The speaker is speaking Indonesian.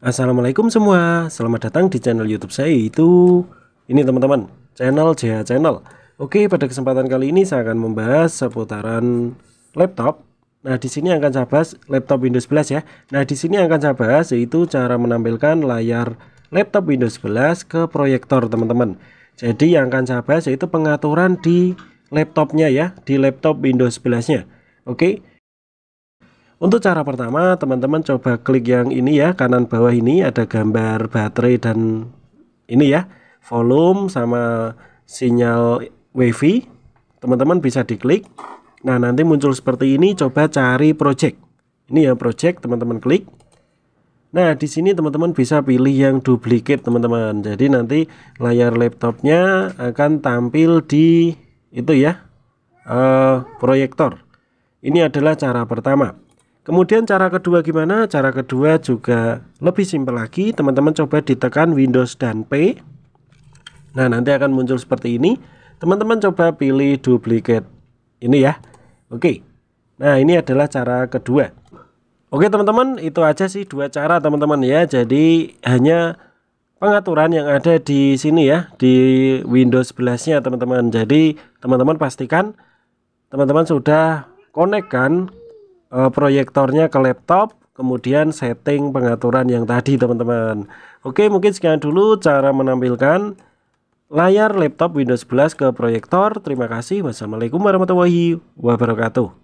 Assalamualaikum semua, selamat datang di channel YouTube saya itu ini teman-teman channel JH Channel. Oke, pada kesempatan kali ini saya akan membahas seputaran laptop. Nah, di sini akan saya bahas laptop Windows 11 ya. Nah, di sini akan saya bahas yaitu cara menampilkan layar laptop Windows 11 ke proyektor teman-teman. Jadi yang akan saya bahas yaitu pengaturan di laptopnya ya, di laptop Windows 11-nya. Oke, untuk cara pertama, teman-teman coba klik yang ini ya, kanan bawah ini ada gambar baterai dan ini ya, volume sama sinyal wifi. Teman-teman bisa diklik. Nah, nanti muncul seperti ini, coba cari project. Ini ya project, teman-teman klik. Nah, di sini teman-teman bisa pilih yang duplicate, teman-teman. Jadi nanti layar laptopnya akan tampil di itu ya, uh, proyektor. Ini adalah cara pertama. Kemudian cara kedua gimana? Cara kedua juga lebih simpel lagi. Teman-teman coba ditekan Windows dan P. Nah, nanti akan muncul seperti ini. Teman-teman coba pilih duplicate. Ini ya. Oke. Nah, ini adalah cara kedua. Oke, teman-teman, itu aja sih dua cara teman-teman ya. Jadi hanya pengaturan yang ada di sini ya, di Windows 11-nya teman-teman. Jadi teman-teman pastikan teman-teman sudah konekkan Eh, proyektornya ke laptop kemudian setting pengaturan yang tadi teman-teman oke mungkin sekian dulu cara menampilkan layar laptop Windows 11 ke proyektor terima kasih wassalamualaikum warahmatullahi wabarakatuh